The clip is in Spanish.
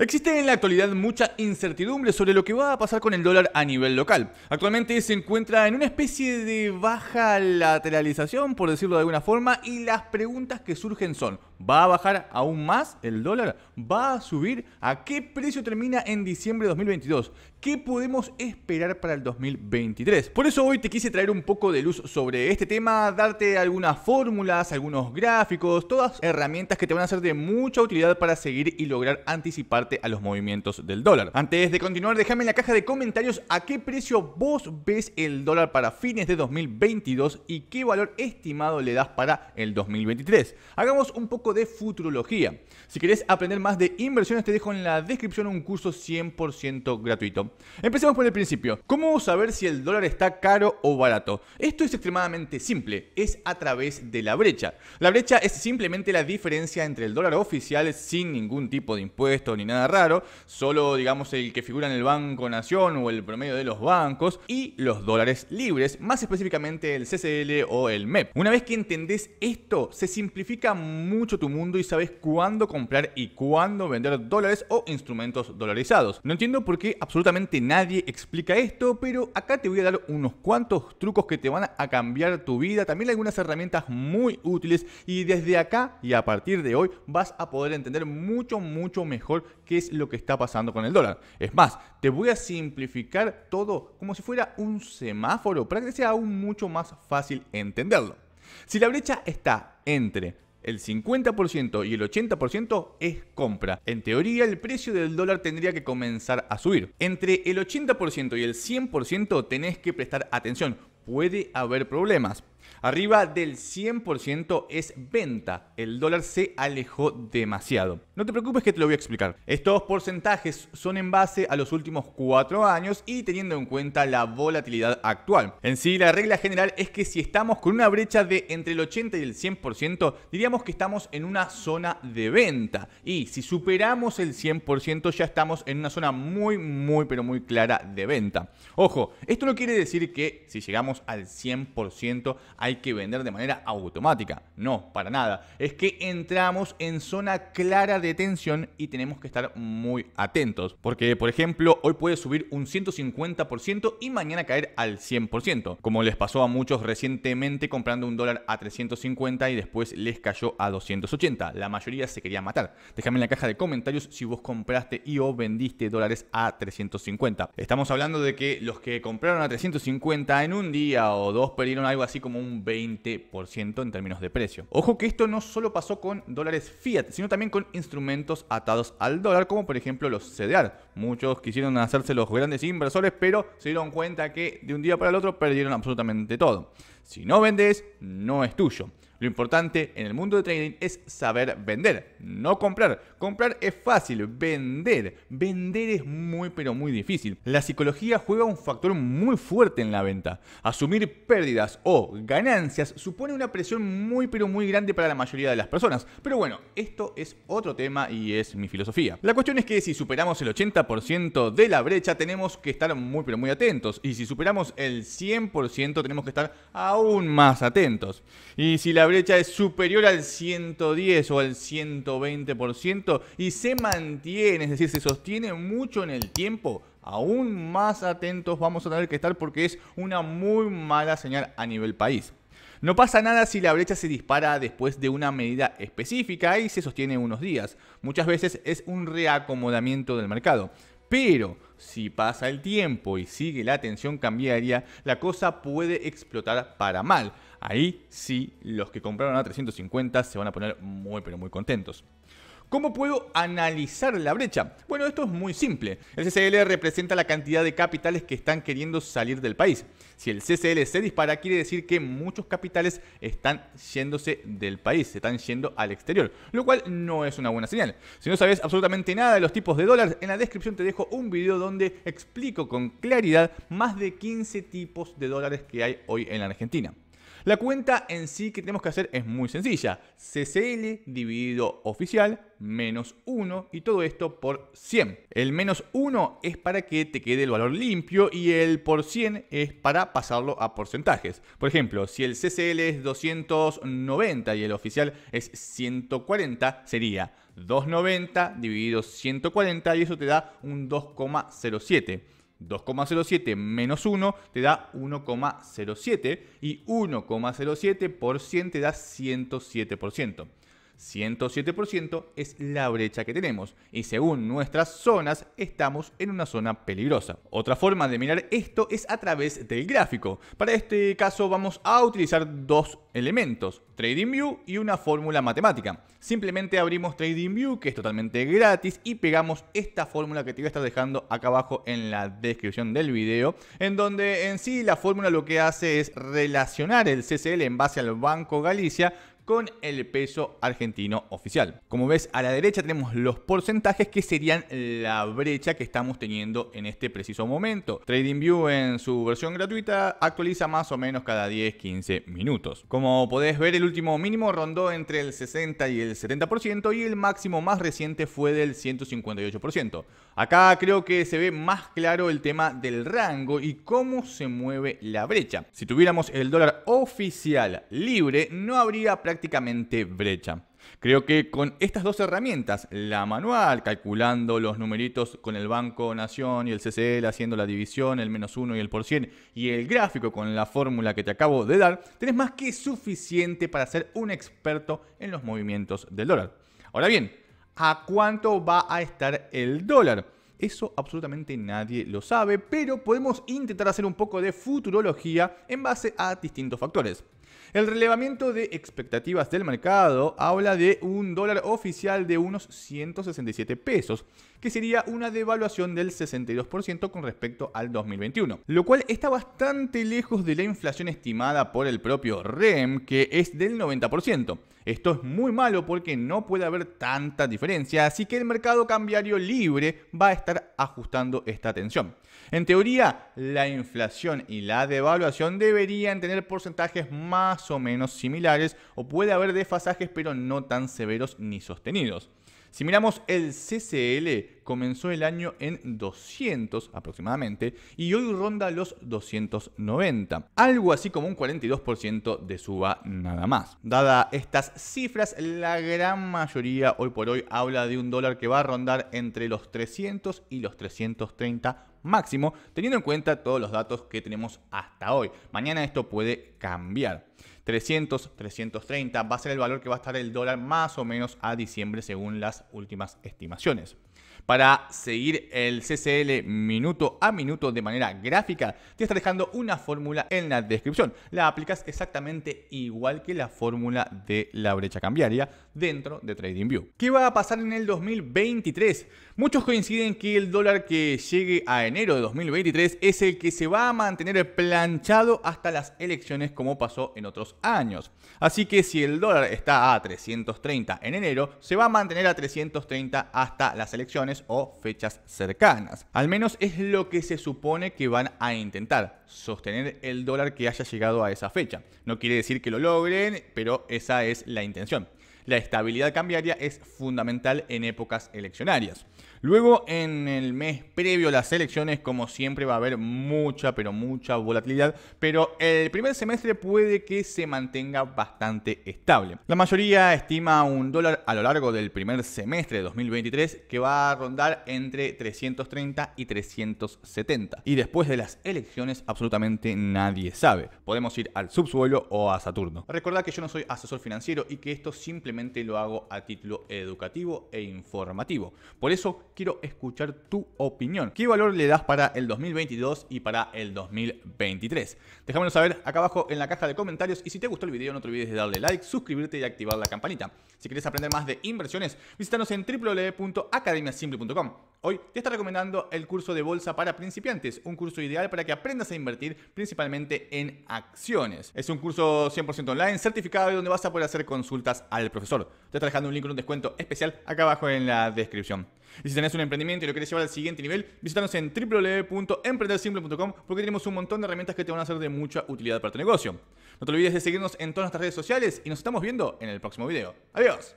Existe en la actualidad mucha incertidumbre sobre lo que va a pasar con el dólar a nivel local. Actualmente se encuentra en una especie de baja lateralización, por decirlo de alguna forma, y las preguntas que surgen son, ¿Va a bajar aún más el dólar? ¿Va a subir? ¿A qué precio termina en diciembre de 2022? ¿Qué podemos esperar para el 2023? Por eso hoy te quise traer un poco de luz sobre este tema, darte algunas fórmulas, algunos gráficos, todas herramientas que te van a ser de mucha utilidad para seguir y lograr anticiparte a los movimientos del dólar. Antes de continuar, déjame en la caja de comentarios a qué precio vos ves el dólar para fines de 2022 y qué valor estimado le das para el 2023. Hagamos un poco de futurología. Si querés aprender más de inversiones, te dejo en la descripción un curso 100% gratuito. Empecemos por el principio. ¿Cómo saber si el dólar está caro o barato? Esto es extremadamente simple, es a través de la brecha. La brecha es simplemente la diferencia entre el dólar oficial sin ningún tipo de impuesto ni nada raro, solo digamos el que figura en el Banco Nación o el promedio de los bancos y los dólares libres, más específicamente el CCL o el MEP. Una vez que entendés esto, se simplifica mucho tu mundo y sabes cuándo comprar y cuándo vender dólares o instrumentos dolarizados. No entiendo por qué absolutamente nadie explica esto, pero acá te voy a dar unos cuantos trucos que te van a cambiar tu vida, también algunas herramientas muy útiles y desde acá y a partir de hoy vas a poder entender mucho, mucho mejor qué es lo que está pasando con el dólar. Es más, te voy a simplificar todo como si fuera un semáforo para que sea aún mucho más fácil entenderlo. Si la brecha está entre el 50% y el 80% es compra. En teoría, el precio del dólar tendría que comenzar a subir. Entre el 80% y el 100% tenés que prestar atención. Puede haber problemas. Arriba del 100% es venta. El dólar se alejó demasiado. No te preocupes que te lo voy a explicar. Estos porcentajes son en base a los últimos 4 años y teniendo en cuenta la volatilidad actual. En sí, la regla general es que si estamos con una brecha de entre el 80 y el 100%, diríamos que estamos en una zona de venta. Y si superamos el 100%, ya estamos en una zona muy, muy, pero muy clara de venta. Ojo, esto no quiere decir que si llegamos al 100%, hay que vender de manera automática. No, para nada. Es que entramos en zona clara de tensión y tenemos que estar muy atentos. Porque, por ejemplo, hoy puede subir un 150% y mañana caer al 100%. Como les pasó a muchos recientemente comprando un dólar a 350 y después les cayó a 280. La mayoría se quería matar. Déjame en la caja de comentarios si vos compraste y o vendiste dólares a 350. Estamos hablando de que los que compraron a 350 en un día o dos perdieron algo así como un un 20% en términos de precio. Ojo que esto no solo pasó con dólares fiat, sino también con instrumentos atados al dólar, como por ejemplo los CDR. Muchos quisieron hacerse los grandes inversores, pero se dieron cuenta que de un día para el otro perdieron absolutamente todo. Si no vendes, no es tuyo. Lo importante en el mundo de trading es saber vender, no comprar. Comprar es fácil, vender. Vender es muy pero muy difícil. La psicología juega un factor muy fuerte en la venta. Asumir pérdidas o ganancias supone una presión muy pero muy grande para la mayoría de las personas. Pero bueno, esto es otro tema y es mi filosofía. La cuestión es que si superamos el 80% de la brecha tenemos que estar muy pero muy atentos y si superamos el 100% tenemos que estar aún más atentos. Y si la brecha es superior al 110 o al 120% y se mantiene, es decir, se sostiene mucho en el tiempo, aún más atentos vamos a tener que estar porque es una muy mala señal a nivel país. No pasa nada si la brecha se dispara después de una medida específica y se sostiene unos días. Muchas veces es un reacomodamiento del mercado. Pero si pasa el tiempo y sigue la tensión cambiaria, la cosa puede explotar para mal. Ahí sí, los que compraron a 350 se van a poner muy pero muy contentos. ¿Cómo puedo analizar la brecha? Bueno, esto es muy simple. El CCL representa la cantidad de capitales que están queriendo salir del país. Si el CCL se dispara, quiere decir que muchos capitales están yéndose del país, se están yendo al exterior, lo cual no es una buena señal. Si no sabes absolutamente nada de los tipos de dólares, en la descripción te dejo un video donde explico con claridad más de 15 tipos de dólares que hay hoy en la Argentina. La cuenta en sí que tenemos que hacer es muy sencilla. CCL dividido oficial menos 1 y todo esto por 100. El menos 1 es para que te quede el valor limpio y el por 100 es para pasarlo a porcentajes. Por ejemplo, si el CCL es 290 y el oficial es 140, sería 290 dividido 140 y eso te da un 2,07. 2,07 menos 1 te da 1,07 y 1,07 por 100 te da 107%. 107% es la brecha que tenemos y según nuestras zonas estamos en una zona peligrosa. Otra forma de mirar esto es a través del gráfico. Para este caso vamos a utilizar dos elementos, TradingView y una fórmula matemática. Simplemente abrimos TradingView que es totalmente gratis y pegamos esta fórmula que te voy a estar dejando acá abajo en la descripción del video, en donde en sí la fórmula lo que hace es relacionar el CCL en base al Banco Galicia con el peso argentino oficial. Como ves, a la derecha tenemos los porcentajes que serían la brecha que estamos teniendo en este preciso momento. TradingView en su versión gratuita actualiza más o menos cada 10-15 minutos. Como podés ver, el último mínimo rondó entre el 60 y el 70% y el máximo más reciente fue del 158%. Acá creo que se ve más claro el tema del rango y cómo se mueve la brecha. Si tuviéramos el dólar oficial libre, no habría prácticamente prácticamente brecha. Creo que con estas dos herramientas, la manual, calculando los numeritos con el Banco Nación y el CCL, haciendo la división, el menos 1 y el por 100, y el gráfico con la fórmula que te acabo de dar, tenés más que suficiente para ser un experto en los movimientos del dólar. Ahora bien, ¿a cuánto va a estar el dólar? Eso absolutamente nadie lo sabe, pero podemos intentar hacer un poco de futurología en base a distintos factores. El relevamiento de expectativas del mercado habla de un dólar oficial de unos 167 pesos, que sería una devaluación del 62% con respecto al 2021, lo cual está bastante lejos de la inflación estimada por el propio REM, que es del 90%. Esto es muy malo porque no puede haber tanta diferencia, así que el mercado cambiario libre va a estar ajustando esta tensión. En teoría, la inflación y la devaluación deberían tener porcentajes más o menos similares o puede haber desfasajes pero no tan severos ni sostenidos. Si miramos el CCL, comenzó el año en 200 aproximadamente y hoy ronda los 290, algo así como un 42% de suba nada más. Dada estas cifras, la gran mayoría hoy por hoy habla de un dólar que va a rondar entre los 300 y los 330 máximo, teniendo en cuenta todos los datos que tenemos hasta hoy. Mañana esto puede cambiar. 300, 330 va a ser el valor que va a estar el dólar más o menos a diciembre según las últimas estimaciones. Para seguir el CCL minuto a minuto de manera gráfica, te está dejando una fórmula en la descripción. La aplicas exactamente igual que la fórmula de la brecha cambiaria dentro de TradingView. ¿Qué va a pasar en el 2023? Muchos coinciden que el dólar que llegue a enero de 2023 es el que se va a mantener planchado hasta las elecciones como pasó en otros años. Así que si el dólar está a 330 en enero, se va a mantener a 330 hasta las elecciones o fechas cercanas. Al menos es lo que se supone que van a intentar, sostener el dólar que haya llegado a esa fecha. No quiere decir que lo logren, pero esa es la intención la estabilidad cambiaria es fundamental en épocas eleccionarias. Luego, en el mes previo a las elecciones, como siempre, va a haber mucha, pero mucha volatilidad, pero el primer semestre puede que se mantenga bastante estable. La mayoría estima un dólar a lo largo del primer semestre de 2023 que va a rondar entre 330 y 370. Y después de las elecciones, absolutamente nadie sabe. Podemos ir al subsuelo o a Saturno. Recordad que yo no soy asesor financiero y que esto simplemente lo hago a título educativo e informativo. Por eso quiero escuchar tu opinión. ¿Qué valor le das para el 2022 y para el 2023? Déjamelo saber acá abajo en la caja de comentarios y si te gustó el video no te olvides de darle like, suscribirte y activar la campanita. Si quieres aprender más de inversiones, visítanos en www.academiasimple.com. Hoy te está recomendando el curso de bolsa para principiantes, un curso ideal para que aprendas a invertir principalmente en acciones. Es un curso 100% online, certificado y donde vas a poder hacer consultas al profesor. Te está dejando un link con un descuento especial acá abajo en la descripción. Y si tenés un emprendimiento y lo querés llevar al siguiente nivel, visítanos en www.emprendersimple.com porque tenemos un montón de herramientas que te van a ser de mucha utilidad para tu negocio. No te olvides de seguirnos en todas nuestras redes sociales y nos estamos viendo en el próximo video. Adiós.